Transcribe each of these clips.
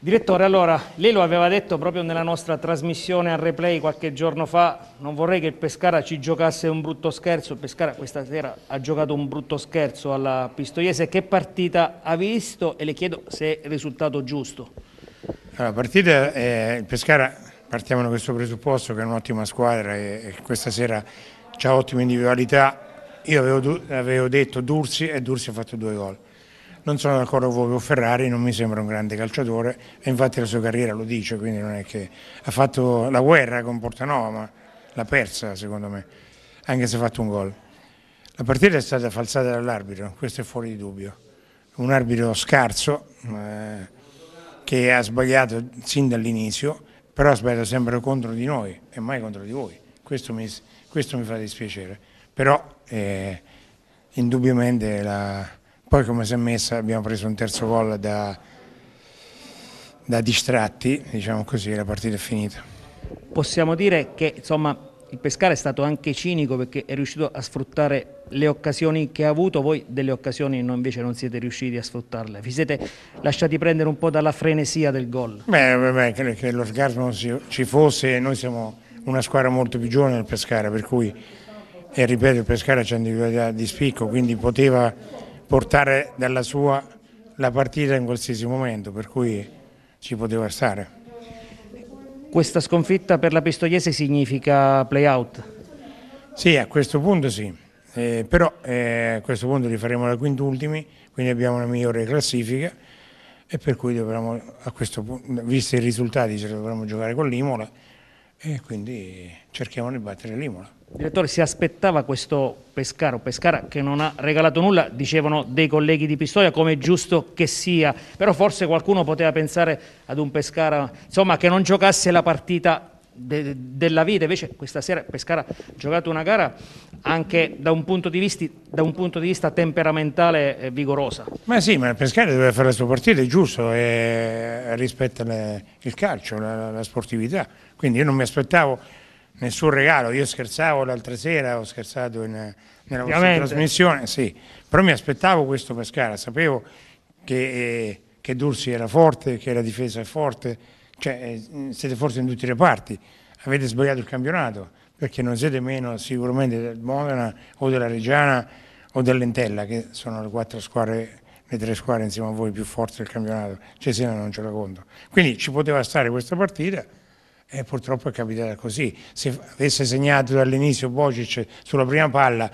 Direttore, allora, lei lo aveva detto proprio nella nostra trasmissione a replay qualche giorno fa, non vorrei che il Pescara ci giocasse un brutto scherzo, il Pescara questa sera ha giocato un brutto scherzo alla Pistoiese, che partita ha visto e le chiedo se è il risultato giusto. Allora, partita, eh, il Pescara, partiamo da questo presupposto che è un'ottima squadra e, e, questa sera ha ottime individualità, io avevo, avevo detto Dursi e Dursi ha fatto due gol non sono d'accordo con voi, Ferrari non mi sembra un grande calciatore e infatti la sua carriera lo dice, quindi non è che ha fatto la guerra con Portanova, ma l'ha persa secondo me, anche se ha fatto un gol. La partita è stata falsata dall'arbitro, questo è fuori di dubbio. Un arbitro scarso eh, che ha sbagliato sin dall'inizio, però ha sbagliato sempre contro di noi e mai contro di voi. Questo mi, questo mi fa dispiacere. Però eh, indubbiamente la, poi come si è messa abbiamo preso un terzo gol da, da distratti, diciamo così, la partita è finita. Possiamo dire che insomma il Pescara è stato anche cinico perché è riuscito a sfruttare le occasioni che ha avuto, voi delle occasioni no, invece non siete riusciti a sfruttarle. Vi siete lasciati prendere un po' dalla frenesia del gol? Beh, beh, beh credo che l'orgasmo ci fosse, noi siamo una squadra molto più giovane del Pescara, per cui, e ripeto, il Pescara c'è un'individualità di spicco, quindi poteva portare dalla sua la partita in qualsiasi momento, per cui ci poteva stare. Questa sconfitta per la Pistoiese significa play-out? Sì, a questo punto sì, eh, però eh, a questo punto li faremo da quintultimi, quindi abbiamo una migliore classifica e per cui dovremo, a questo punto, visti i risultati, ce la dovremo giocare con l'Imola e quindi cerchiamo di battere l'Imola. Direttore, si aspettava questo Pescaro, Pescara che non ha regalato nulla, dicevano dei colleghi di Pistoia, come è giusto che sia, però forse qualcuno poteva pensare ad un Pescara insomma, che non giocasse la partita de, della vita. Invece questa sera Pescara ha giocato una gara anche da un punto di, visti, un punto di vista, temperamentale eh, vigorosa. Ma sì, ma Pescara deve fare la sua partita, è giusto, e rispetta le, il calcio, la, la sportività. Quindi io non mi aspettavo nessun regalo. Io scherzavo l'altra sera, ho scherzato in, nella vostra trasmissione, sì. però mi aspettavo questo Pescara, sapevo che, eh, che Dursi era forte, che la difesa è forte, cioè, eh, mm, siete forse in tutti i reparti, avete sbagliato il campionato, perché non siete meno sicuramente del Modena o della Reggiana o dell'Entella, che sono le quattro squadre le tre squadre insieme a voi più forti del campionato, Cesena cioè, non ce la conto. Quindi ci poteva stare questa partita e purtroppo è capitata così. Se avesse segnato dall'inizio Bocic sulla prima palla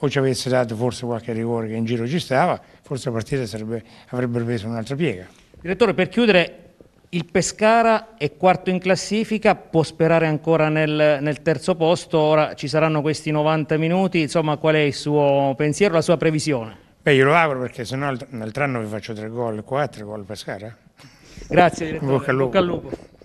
o ci avesse dato forse qualche rigore che in giro ci stava, forse la partita sarebbe, avrebbe preso un'altra piega. Direttore, per chiudere, il Pescara è quarto in classifica, può sperare ancora nel, nel, terzo posto, ora ci saranno questi 90 minuti, insomma qual è il suo pensiero, la sua previsione? Beh io lo auguro perché sennò l'altro anno vi faccio tre gol, quattro tre gol Pescara. Grazie direttore, bocca al lupo. Bocca al lupo.